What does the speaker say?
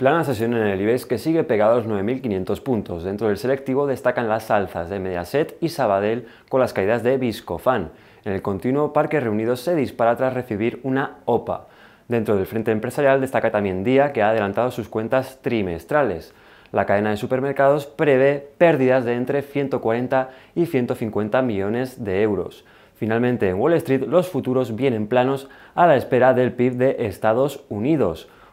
Plana sesión en el IBEX que sigue pegado a los 9.500 puntos. Dentro del selectivo destacan las alzas de Mediaset y Sabadell con las caídas de Viscofan. En el continuo, Parque Reunidos se dispara tras recibir una OPA. Dentro del frente empresarial destaca también Día, que ha adelantado sus cuentas trimestrales. La cadena de supermercados prevé pérdidas de entre 140 y 150 millones de euros. Finalmente, en Wall Street los futuros vienen planos a la espera del PIB de Estados Unidos